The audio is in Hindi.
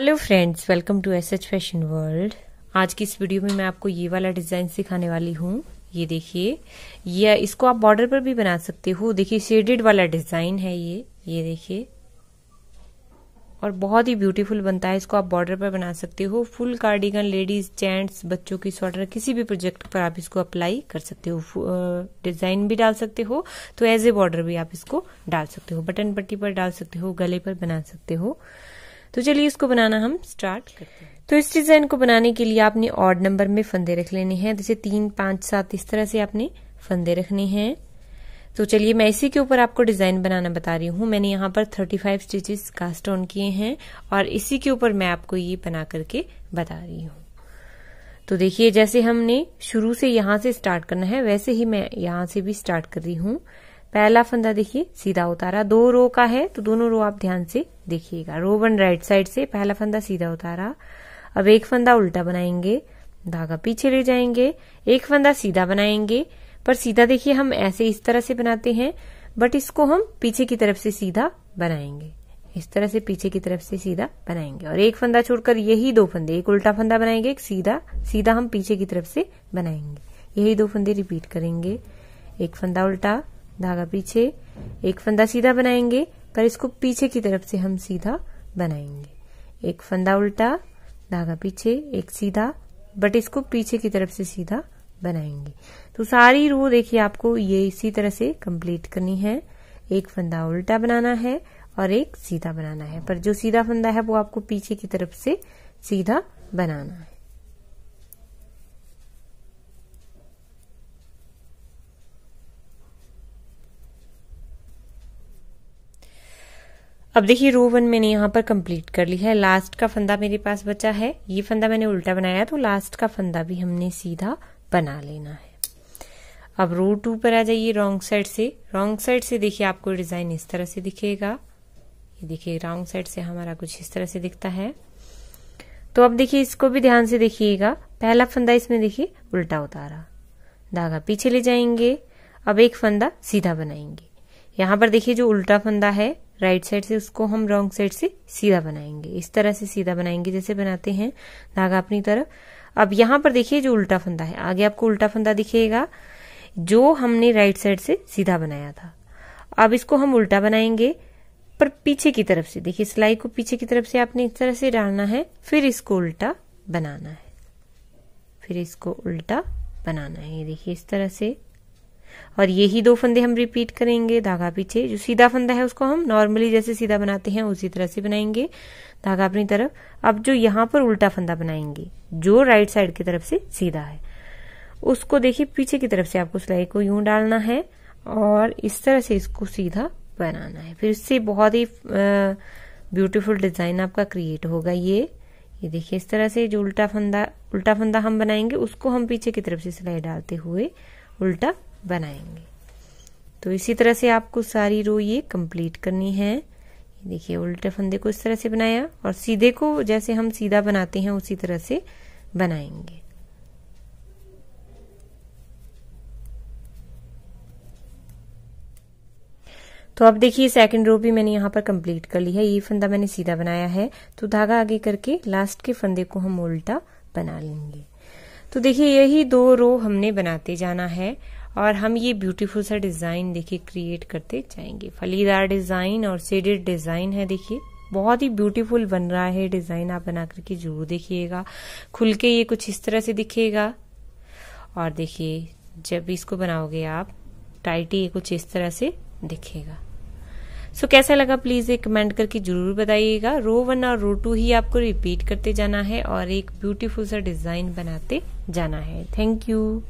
hello friends welcome to S H fashion world आज की इस वीडियो में मैं आपको ये वाला डिजाइन सिखाने वाली हूँ ये देखिए ये इसको आप बॉर्डर पर भी बना सकते हो देखिए शेडेड वाला डिजाइन है ये ये देखिए और बहुत ही ब्यूटीफुल बनता है इसको आप बॉर्डर पर बना सकते हो फुल कार्डिगन लेडीज जेंट्स बच्चों की स्वेटर किसी भी प्रोजेक्ट पर आप इसको अप्लाई कर सकते हो डिजाइन भी डाल सकते हो तो एज ए बॉर्डर भी आप इसको डाल सकते हो बटन पट्टी पर डाल सकते हो गले पर बना सकते हो तो चलिए इसको बनाना हम स्टार्ट करते हैं तो इस डिजाइन को बनाने के लिए आपने ऑड नंबर में फंदे रख लेने हैं जैसे तीन पांच सात इस तरह से आपने फंदे रखने हैं तो चलिए मैं इसी के ऊपर आपको डिजाइन बनाना बता रही हूँ मैंने यहाँ पर 35 फाइव स्टिचेस कास्ट ऑन किए हैं और इसी के ऊपर मैं आपको ये बना करके बता रही हूं तो देखिए जैसे हमने शुरू से यहाँ से स्टार्ट करना है वैसे ही मैं यहाँ से भी स्टार्ट कर रही हूं पहला फंदा देखिए सीधा उतारा दो रो का है तो दोनों रो आप ध्यान से देखिएगा रो वन राइट साइड से पहला फंदा सीधा उतारा अब एक फंदा उल्टा बनाएंगे धागा पीछे ले जाएंगे एक फंदा सीधा बनाएंगे पर सीधा देखिए हम ऐसे इस तरह से बनाते हैं बट इसको हम पीछे की तरफ से सीधा बनाएंगे इस तरह से पीछे की तरफ से सीधा बनाएंगे और एक फंदा छोड़कर यही दो फंदे एक उल्टा फंदा बनाएंगे एक सीधा सीधा हम पीछे की तरफ से बनाएंगे यही दो फंदे रिपीट करेंगे एक फंदा उल्टा धागा पीछे एक फंदा सीधा बनाएंगे पर इसको पीछे की तरफ से हम सीधा बनाएंगे एक फंदा उल्टा धागा पीछे एक सीधा बट इसको पीछे की तरफ से सीधा बनाएंगे तो सारी रो देखिए आपको ये इसी तरह से कंप्लीट करनी है एक फंदा उल्टा बनाना है और एक सीधा बनाना है पर जो सीधा फंदा है वो आपको पीछे की तरफ से सीधा बनाना है अब देखिए रो वन मैंने यहाँ पर कंप्लीट कर ली है लास्ट का फंदा मेरे पास बचा है ये फंदा मैंने उल्टा बनाया तो लास्ट का फंदा भी हमने सीधा बना लेना है अब रो टू पर आ जाइए रॉन्ग साइड से रॉन्ग साइड से देखिए आपको डिजाइन इस तरह से दिखेगा ये देखिए रॉन्ग साइड से हमारा कुछ इस तरह से दिखता है तो अब देखिए इसको भी ध्यान से देखिएगा पहला फंदा इसमें देखिए उल्टा उतारा धागा पीछे ले जाएंगे अब एक फंदा सीधा बनाएंगे यहां पर देखिए जो उल्टा फंदा है राइट साइड से उसको हम रॉन्ग साइड से सीधा बनाएंगे इस तरह से सीधा बनाएंगे जैसे बनाते हैं धागा अपनी तरफ अब यहां पर देखिए जो उल्टा फंदा है आगे आपको उल्टा फंदा दिखेगा जो हमने राइट साइड से सीधा बनाया था अब इसको हम उल्टा बनाएंगे पर पीछे की तरफ से देखिए सिलाई को पीछे की तरफ से आपने इस तरह से डालना है फिर इसको उल्टा बनाना है फिर इसको उल्टा बनाना है देखिए इस तरह से और यही दो फंदे हम रिपीट करेंगे धागा पीछे जो सीधा फंदा है उसको हम नॉर्मली जैसे सीधा बनाते हैं उसी तरह से बनाएंगे धागा अपनी तरफ अब जो यहाँ पर उल्टा फंदा बनाएंगे जो राइट साइड की तरफ से सीधा है उसको देखिए पीछे की तरफ से आपको सिलाई को यूं डालना है और इस तरह से इसको सीधा बनाना है फिर इससे बहुत ही ब्यूटीफुल डिजाइन आपका क्रिएट होगा ये ये देखिए इस तरह से जो उल्टा फंदा उल्टा फंदा हम बनाएंगे उसको हम पीछे की तरफ से सिलाई डालते हुए उल्टा बनाएंगे तो इसी तरह से आपको सारी रो ये कंप्लीट करनी है देखिए उल्टे फंदे को इस तरह से बनाया और सीधे को जैसे हम सीधा बनाते हैं उसी तरह से बनाएंगे तो अब देखिए सेकंड रो भी मैंने यहाँ पर कंप्लीट कर ली है ये फंदा मैंने सीधा बनाया है तो धागा आगे करके लास्ट के फंदे को हम उल्टा बना लेंगे तो देखिए यही दो रो हमने बनाते जाना है और हम ये ब्यूटीफुल सा डिजाइन देखिए क्रिएट करते जाएंगे फलीदार डिजाइन और सेडेड डिजाइन है देखिए बहुत ही ब्यूटीफुल बन रहा है डिजाइन आप बना करके जरूर देखिएगा खुल के ये कुछ इस तरह से दिखेगा और देखिए जब इसको बनाओगे आप टाइटी कुछ इस तरह से दिखेगा सो so, कैसा लगा प्लीज एक कमेंट करके जरूर बताइएगा रो वन और रो टू ही आपको रिपीट करते जाना है और एक ब्यूटीफुल सा डिजाइन बनाते जाना है थैंक यू